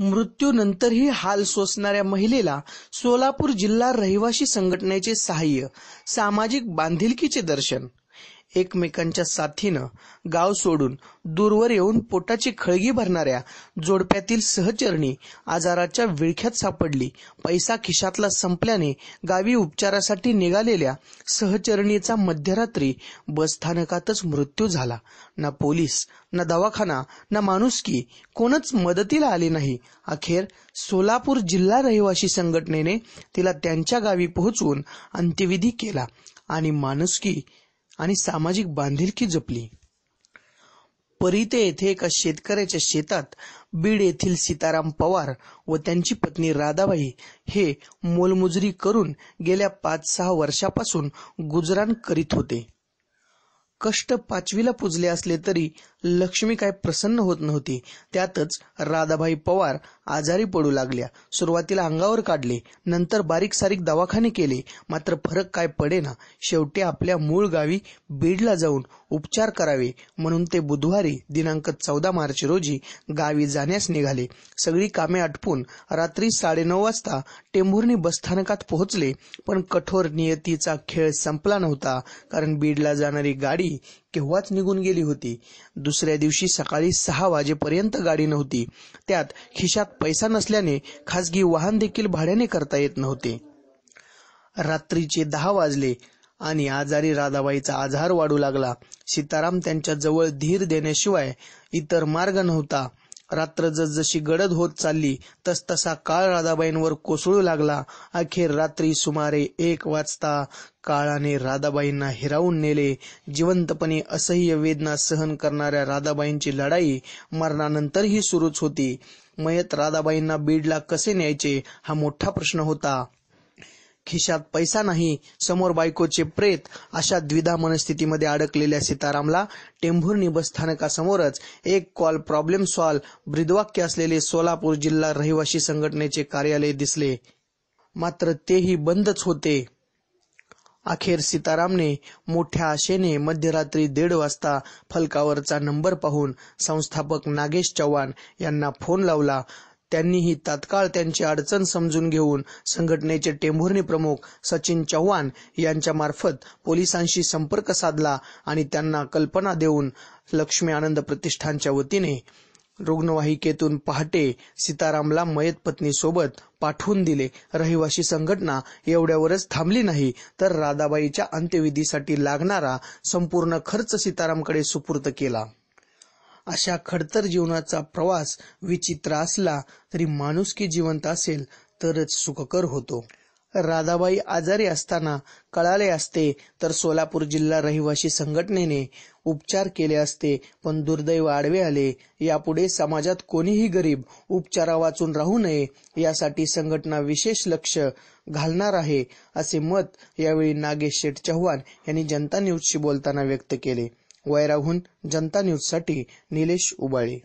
मृत्यूनंतरही हाल सोसणाऱ्या महिलेला सोलापूर जिल्हा रहिवाशी संघटनेचे सहाय्य, सामाजिक बांधिलकीचे दर्शन एकमेकांच्या साथीनं गाव सोडून दूरवर येऊन पोटाची खळगी भरणाऱ्या जोडप्यातील सहचरणी आजाराच्या विळख्यात सापडली पैसा खिशातला संपल्याने गावी उपचारासाठी निघालेल्या सहचरणीचा मध्यरात्री बसस्थानकातच मृत्यू झाला ना पोलीस ना दवाखाना ना माणुसकी कोणच मदतीला आले नाही अखेर सोलापूर जिल्हा रहिवासी संघटनेने तिला त्यांच्या गावी पोहोचवून अंत्यविधी केला आणि माणुसकी आणि सामाजिक बांधिलकी जपली परिते येथे एका शेतकऱ्याच्या शेतात बीड येथील सीताराम पवार व त्यांची पत्नी राधाबाई हे मोलमजुरी करून गेल्या पाच सहा वर्षापासून गुजरान करीत होते कष्ट पाचवीला पुजले असले तरी लक्ष्मी काय प्रसन्न होत नव्हती त्यातच राधाबाई पवार आजारी पडू लागल्या सुरुवातीला अंगावर काढले नंतर बारीक सारीक दवाखाने केले मात्र फरक काय पडेना शेवटी आपल्या मूळ गावी बीडला जाऊन उपचार करावे म्हणून ते बुधवारी दिनांक चौदा मार्च रोजी गावी जाण्यास निघाले सगळी कामे आटपून रात्री साडेनऊ वाजता टेंभुर्णी बसस्थानकात पोहोचले पण कठोर नियतीचा खेळ संपला नव्हता कारण बीडला जाणारी गाडी केव्हाच निघून गेली होती दुसऱ्या दिवशी सकाळी सहा वाजेपर्यंत गाडी नव्हती त्यात खिशात पैसा नसल्याने खासगी वाहन देखील भाड्याने करता येत नव्हते रात्रीचे दहा वाजले आणि आजारी राधाबाईचा आजार वाढू लागला सीताराम त्यांच्या जवळ धीर देण्याशिवाय इतर मार्ग नव्हता रात्र जसजशी गडद होत चालली तस तसा काळ राधाबाईंवर कोसळू लागला अखेर रात्री सुमारे एक वाजता काळाने राधाबाईंना हिरावून नेले जिवंतपणे असह्य वेदना सहन करणाऱ्या राधाबाईंची लढाई मरणानंतरही सुरूच होती मयत राधाबाईंना बीडला कसे न्यायचे हा मोठा प्रश्न होता खिशात पैसा नाही समोर बायकोचे प्रेत अशा द्विधा मनस्थितीमध्ये अडकलेल्या सीतारामला टेंभुर्णी स्थानकासमोरच एक कॉल प्रॉब्लेम सॉल्व ब्रिद्वाक्य असलेले सोलापूर जिल्हा रहिवासी संघटनेचे कार्यालय दिसले मात्र तेही बंदच होते अखेर सीतारामने मोठ्या आशेने मध्यरात्री दीड वाजता फलकावरचा नंबर पाहून संस्थापक नागेश चव्हाण यांना फोन लावला त्यांनीही तात्काळ त्यांची अडचण समजून घेऊन संघटनेचे टेंभुर्णी प्रमुख सचिन चव्हाण यांच्यामार्फत पोलिसांशी संपर्क साधला आणि त्यांना कल्पना देऊन लक्ष्मी आनंद प्रतिष्ठानच्या वतीने रुग्णवाहिकेतून पहाटे सीतारामला मयत पत्नीसोबत पाठवून दिले रहिवाशी संघटना एवढ्यावरच थांबली नाही तर राधाबाईच्या अंत्यविधीसाठी लागणारा संपूर्ण खर्च सीतारामकडे सुपूर्द केला अशा खडतर जीवनाचा प्रवास विचित्र असला तरी माणुसकी जिवंत असेल तरच सुखकर होतो राधाबाई आजारी असताना कळाले असते तर सोलापूर जिल्हा रहिवासी संघटनेने उपचार केले असते पण दुर्दैव आडवे आले यापुढे समाजात कोणीही गरीब उपचारा वाचून राहू नये यासाठी संघटना विशेष लक्ष घालणार आहे असे मत यावेळी नागेश शेठ चव्हाण यांनी जनता न्यूजशी बोलताना व्यक्त केले वैराहून जनता न्यूजसाठी निलेश उबाळे